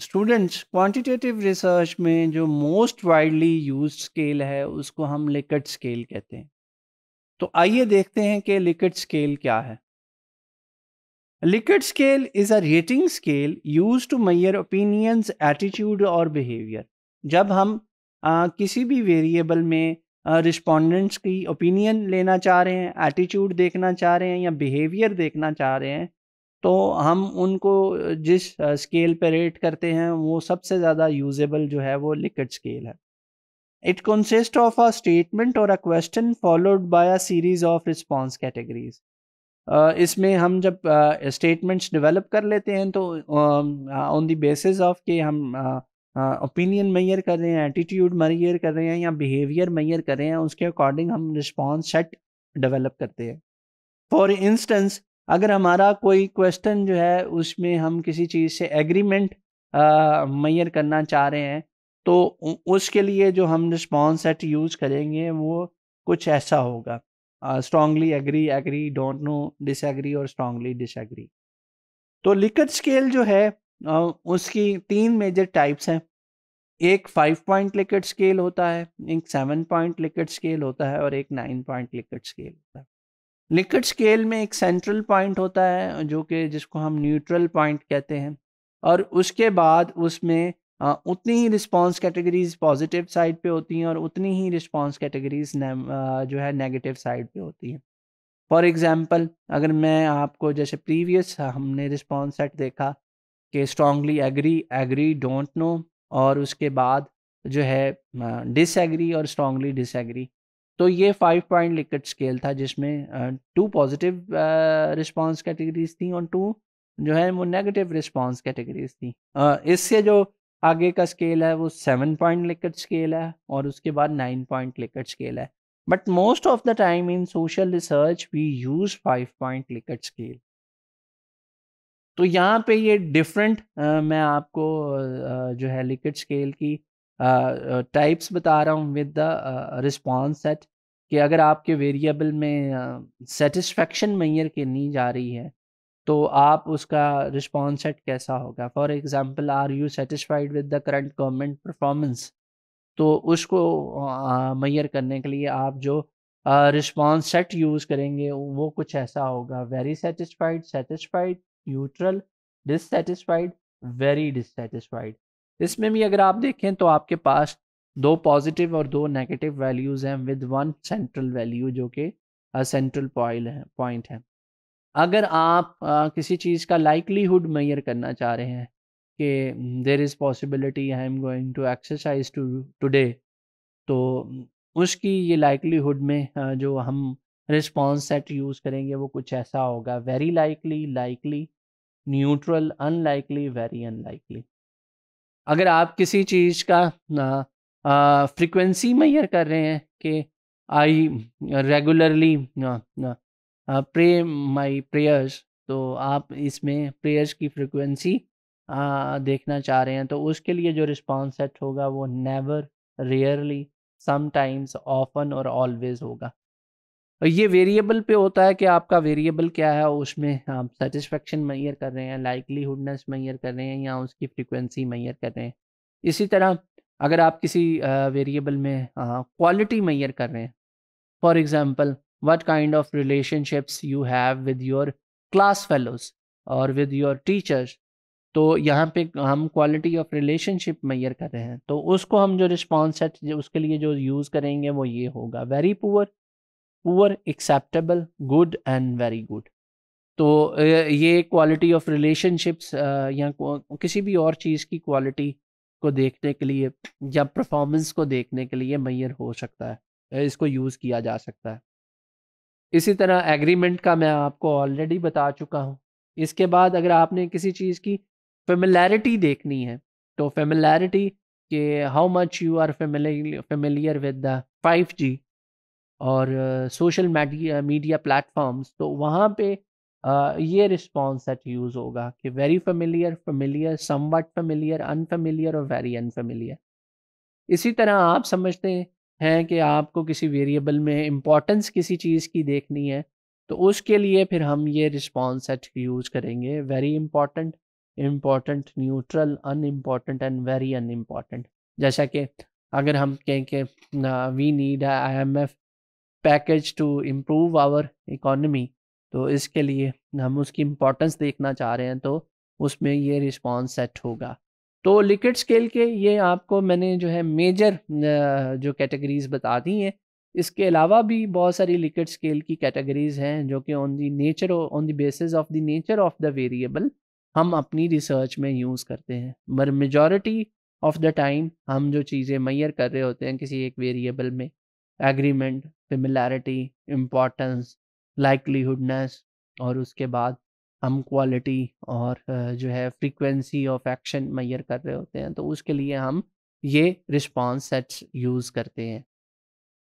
students quantitative research में जो most widely use scale है उसको हम लिकट स्केल कहते हैं तो आइए देखते हैं कि लिकट स्केल क्या है Likert scale is a rating scale use to measure opinions attitude और बिहेवियर जब हम आ, किसी भी वेरिएबल में रिस्पोंडेंट्स की ओपिनियन लेना चाह रहे हैं एटीट्यूड देखना चाह रहे हैं या बिहेवियर देखना चाह रहे हैं तो हम उनको जिस स्केल पे रेट करते हैं वो सबसे ज़्यादा यूजेबल जो है वो लिकट स्केल है it consist of a statement और a question followed by a series of response categories इसमें हम जब स्टेटमेंट्स uh, डेवलप कर लेते हैं तो ऑन द बेसिस ऑफ के हम ओपिनियन uh, मैयर कर रहे हैं एटीट्यूड मैयर कर रहे हैं या बिहेवियर मैयर कर रहे हैं उसके अकॉर्डिंग हम रिस्पॉन्स सेट डेवलप करते हैं फॉर इंस्टेंस अगर हमारा कोई क्वेश्चन जो है उसमें हम किसी चीज़ से एग्रीमेंट मैयर करना चाह रहे हैं तो उसके लिए जो हम रिस्पॉन्स सेट यूज़ करेंगे वो कुछ ऐसा होगा strongly agree agree don't know disagree और स्ट्रांगली डिसएग्री तो लिकट स्केल जो है uh, उसकी तीन मेजर टाइप्स हैं एक फाइव पॉइंट लिकट स्केल होता है एक सेवन पॉइंट लिकट स्केल होता है और एक नाइन पॉइंट लिकट स्केल होता है लिक्विड स्केल में एक सेंट्रल पॉइंट होता है जो कि जिसको हम न्यूट्रल पॉइंट कहते हैं और उसके बाद उसमें उतनी ही रिस्पांस कैटेगरीज पॉजिटिव साइड पे होती हैं और उतनी ही रिस्पांस कैटेगरीज जो है नेगेटिव साइड पे होती हैं फॉर एग्ज़ाम्पल अगर मैं आपको जैसे प्रीवियस हमने रिस्पांस सेट देखा कि strongly agree agree don't know और उसके बाद जो है डिसएग्री और स्ट्रांगली डिसएग्री तो ये फाइव पॉइंट लिकट स्केल था जिसमें टू पॉजिटिव रिस्पॉन्स कैटेगरीज थी और टू जो है वो नेगेटिव रिस्पॉन्स कैटेगरीज थी uh, इससे जो आगे का स्केल है वो सेवन पॉइंट लिकट स्केल है और उसके बाद नाइन पॉइंट लिकट स्केल है but most of the time in social research we use five point Likert scale तो यहाँ पे ये डिफरेंट uh, मैं आपको uh, जो है लिकट स्केल की टाइप्स बता रहा हूँ विद द रिस्पॉन्स सेट कि अगर आपके वेरिएबल में सेटिस्फेक्शन मैयर के नहीं जा रही है तो आप उसका रिस्पॉन्स सेट कैसा होगा for example are you satisfied with the current government performance तो उसको मैयर करने के लिए आप जो रिस्पॉन्स सेट यूज़ करेंगे वो कुछ ऐसा होगा very satisfied satisfied neutral dissatisfied very dissatisfied इसमें भी अगर आप देखें तो आपके पास दो पॉजिटिव और दो नेगेटिव वैल्यूज़ हैं विद वन सेंट्रल वैल्यू जो कि सेंट्रल पॉइल है पॉइंट है अगर आप आ, किसी चीज़ का लाइकलीहुड मैयर करना चाह रहे हैं कि there is possibility I am going to exercise to today तो उसकी ये लाइकलीहुड में आ, जो हम रिस्पॉन्स सेट यूज़ करेंगे वो कुछ ऐसा होगा very likely likely neutral unlikely very unlikely अगर आप किसी चीज़ का फ्रीक्वेंसी मैयर कर रहे हैं कि I regularly pray my prayers तो आप इसमें प्रेयर्स की फ्रिक्वेंसी देखना चाह रहे हैं तो उसके लिए जो रिस्पॉन्स सेट होगा वो नेवर रेयरली समटाइम्स ऑफन और ऑलवेज होगा ये वेरिएबल पे होता है कि आपका वेरिएबल क्या है उसमें आप सेटिस्फेक्शन मैयर कर रहे हैं लाइकलीहुडनेस मैयर कर रहे हैं या उसकी फ्रिक्वेंसी मैयर कर रहे हैं इसी तरह अगर आप किसी वेरिएबल में क्वालिटी मैयर कर रहे हैं for example what kind of relationships you have with your class fellows और विद योर टीचर्स तो यहाँ पे हम क्वालिटी ऑफ रिलेशनशिप मैयर कर रहे हैं तो उसको हम जो रिस्पॉन्स सेट उसके लिए जो यूज़ करेंगे वो ये होगा very poor poor acceptable good and very good तो ये क्वालिटी ऑफ रिलेशनशिप्स या किसी भी और चीज़ की क्वालिटी को देखने के लिए या परफॉर्मेंस को देखने के लिए मैयर हो सकता है इसको यूज़ किया जा सकता है इसी तरह एग्रीमेंट का मैं आपको ऑलरेडी बता चुका हूँ इसके बाद अगर आपने किसी चीज़ की फेमिलैरिटी देखनी है तो फेमिलैरिटी कि how much you are familiar with the five G और सोशल मीडिया मीडिया प्लेटफॉर्म्स तो वहाँ पे ये रिस्पॉन्स सेट यूज होगा कि very familiar familiar somewhat familiar unfamiliar और वेरी अनफेमिलियर इसी तरह आप समझते हैं कि आपको किसी वेरिएबल में इम्पोर्टेंस किसी चीज़ की देखनी है तो उसके लिए फिर हम ये रिस्पॉन्स सेट यूज करेंगे very important important neutral unimportant and very unimportant जैसा कि अगर हम कहें कि we need I M F package to improve our economy तो इसके लिए हम उसकी इम्पोर्टेंस देखना चाह रहे हैं तो उसमें ये रिस्पॉन्स सेट होगा तो लिक्विड स्केल के ये आपको मैंने जो है मेजर जो कैटेगरीज बता दी हैं इसके अलावा भी बहुत सारी लिक्विड स्केल की कैटेगरीज हैं जो कि on the nature on the basis of the nature of the variable हम अपनी रिसर्च में यूज़ करते हैं मगर मेजॉरिटी ऑफ द टाइम हम जो चीज़ें मैयर कर रहे होते हैं किसी एक वेरिएबल में एग्रीमेंट सिमिलैरिटी इम्पॉर्टेंस लाइकलीहुडनेस और उसके बाद हम क्वालिटी और जो है फ्रीक्वेंसी ऑफ एक्शन मैयर कर रहे होते हैं तो उसके लिए हम ये रिस्पॉन्स सेट्स यूज़ करते हैं